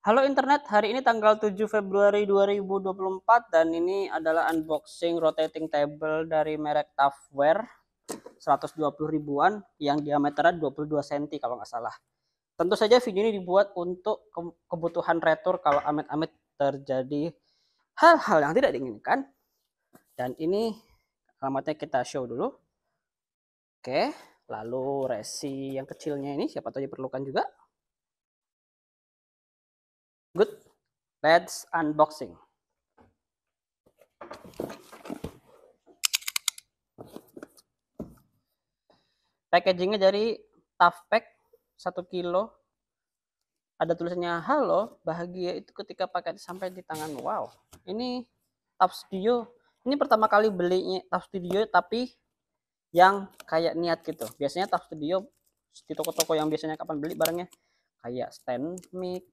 Halo internet, hari ini tanggal 7 Februari 2024 dan ini adalah unboxing rotating table dari merek Toughware 120 ribuan yang diameternya 22 cm kalau nggak salah. Tentu saja video ini dibuat untuk kebutuhan retur kalau amit-amit terjadi hal-hal yang tidak diinginkan. Dan ini alamatnya kita show dulu. Oke, lalu resi yang kecilnya ini siapa tahu diperlukan juga. Good, let's unboxing. Packagingnya dari tough pack satu kilo. Ada tulisannya halo, bahagia itu ketika paket sampai di tangan. Wow, ini tough studio. Ini pertama kali belinya tough studio tapi yang kayak niat gitu. Biasanya tough studio di toko-toko yang biasanya kapan beli barangnya kayak stand mic,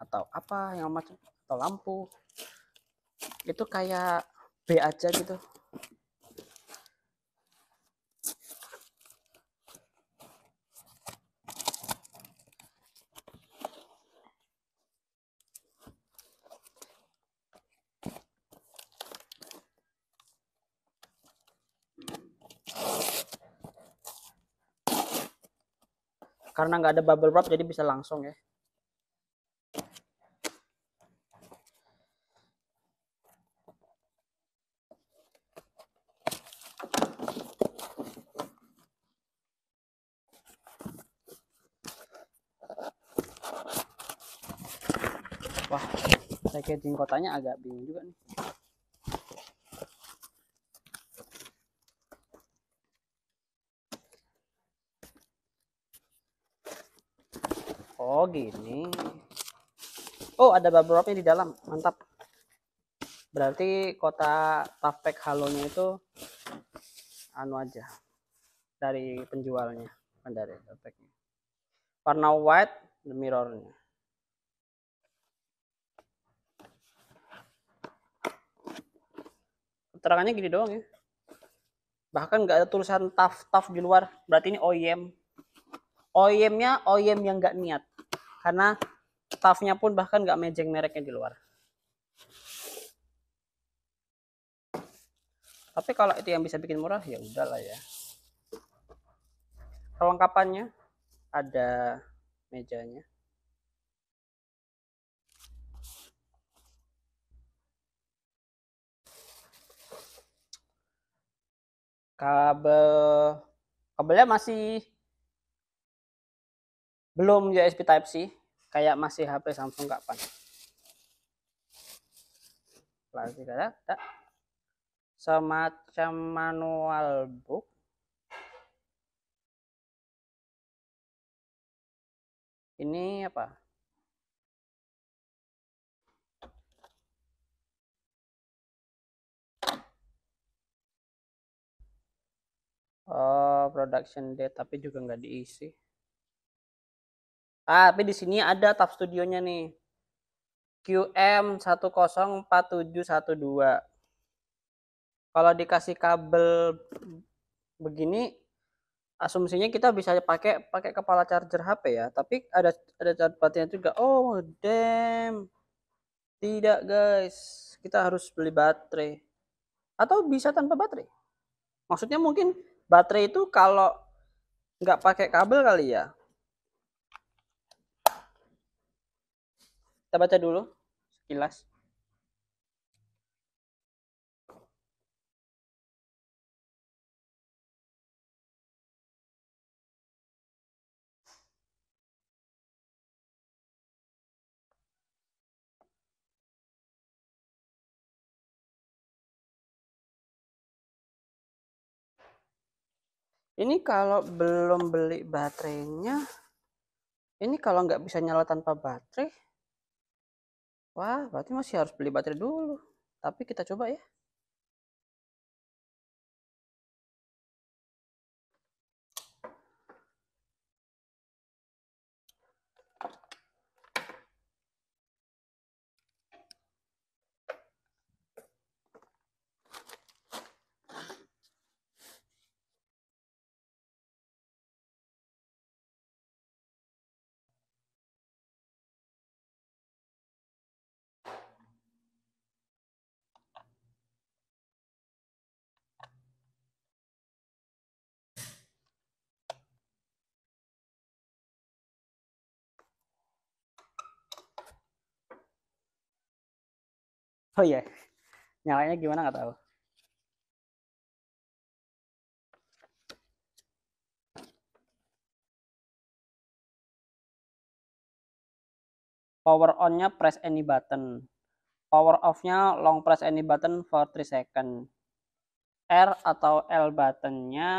atau apa yang macam atau lampu itu kayak B aja gitu karena nggak ada bubble wrap jadi bisa langsung ya packaging kotanya agak bingung juga nih Oh gini. Oh ada bubble wrapnya di dalam, mantap. Berarti kota Tapek Halonya itu anu aja dari penjualnya, dari Tapeknya. Warna white the mirrornya. keterangannya gini doang ya bahkan nggak ada tulisan taf taf di luar berarti ini OEM OEM-nya OEM yang nggak niat karena tafnya pun bahkan nggak mejeng mereknya di luar tapi kalau itu yang bisa bikin murah ya udahlah ya kelengkapannya ada mejanya kabel kabelnya masih belum USB Type C kayak masih HP Samsung kapan lagi ada tak semacam manual book ini apa Oh, production date tapi juga nggak diisi. Ah, tapi di sini ada tab studionya nih. QM 104712. Kalau dikasih kabel begini asumsinya kita bisa pakai pakai kepala charger HP ya, tapi ada ada tempatnya juga. Oh, damn. Tidak, guys. Kita harus beli baterai. Atau bisa tanpa baterai. Maksudnya mungkin baterai itu kalau nggak pakai kabel kali ya kita baca dulu sekilas ini kalau belum beli baterainya ini kalau nggak bisa nyala tanpa baterai wah berarti masih harus beli baterai dulu tapi kita coba ya oh iya nyalanya gimana nggak tahu power on nya press any button power off nya long press any button for 3 second R atau L buttonnya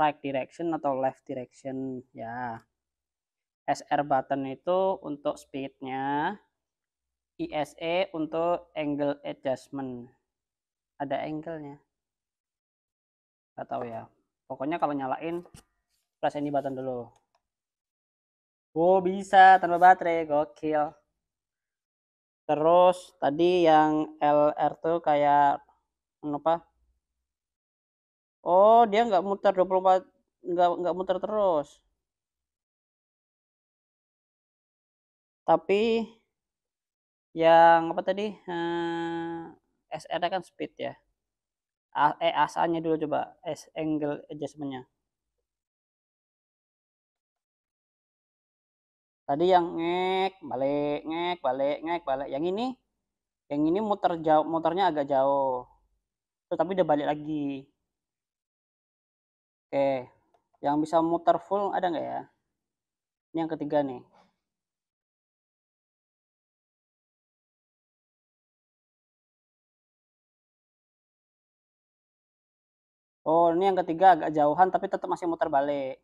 right direction atau left direction ya SR button itu untuk speed-nya. ISE untuk angle adjustment ada angle-nya nggak tahu ya pokoknya kalau nyalain plus ini button dulu oh bisa tanpa baterai gokil terus tadi yang LR tuh kayak anu apa oh dia nggak muter 24 nggak nggak muter terus tapi yang apa tadi eh, SR kan speed ya eh ASA dulu coba S angle adjustment nya tadi yang ngek balik ngek balik ngek balik yang ini yang ini muter jauh muternya agak jauh tetapi udah balik lagi oke yang bisa muter full ada nggak ya ini yang ketiga nih Oh, ini yang ketiga agak jauhan tapi tetap masih muter balik.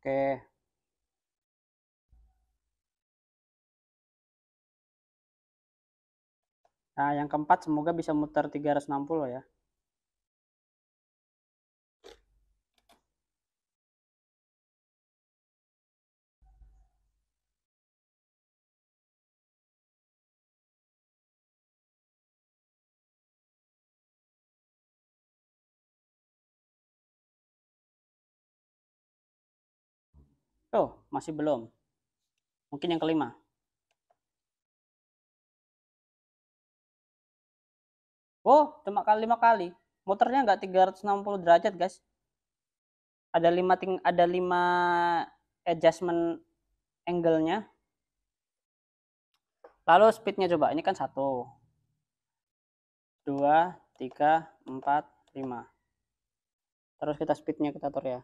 Oke. Nah, yang keempat semoga bisa muter 360 ya. Oh, masih belum. Mungkin yang kelima. Oh, cuma kali lima kali. Motornya nggak 360 derajat, guys. Ada lima ting ada lima adjustment angle-nya. Lalu speednya coba, ini kan satu, dua, tiga, empat, lima. Terus kita speednya kita atur ya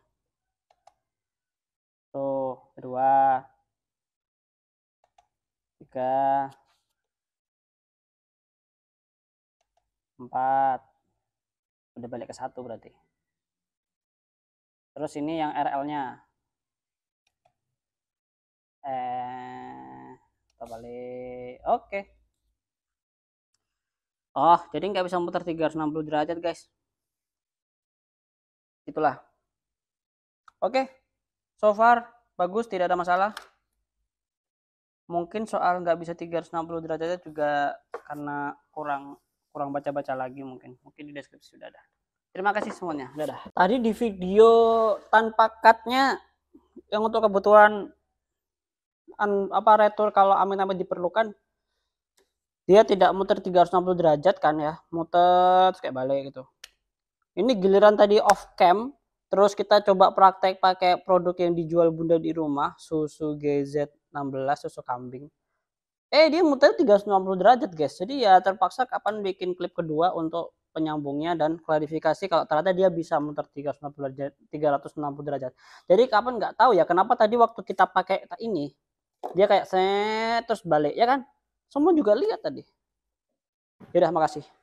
dua tiga empat udah balik ke satu berarti terus ini yang RL nya eh kita balik oke okay. oh jadi nggak bisa muter 360 derajat guys itulah oke okay. so far bagus tidak ada masalah mungkin soal nggak bisa 360 derajatnya juga karena kurang kurang baca-baca lagi mungkin mungkin di deskripsi sudah ada terima kasih semuanya dadah tadi di video tanpa cutnya yang untuk kebutuhan an, apa retur kalau amit-amit diperlukan dia tidak muter 360 derajat kan ya muter kayak balik gitu ini giliran tadi off cam Terus kita coba praktek pakai produk yang dijual bunda di rumah, susu GZ16, susu kambing. Eh dia muter 360 derajat guys, jadi ya terpaksa kapan bikin klip kedua untuk penyambungnya dan klarifikasi kalau ternyata dia bisa muter 360 derajat. 360 derajat. Jadi kapan nggak tahu ya kenapa tadi waktu kita pakai ini dia kayak set terus balik ya kan? Semua juga lihat tadi. Yaudah makasih.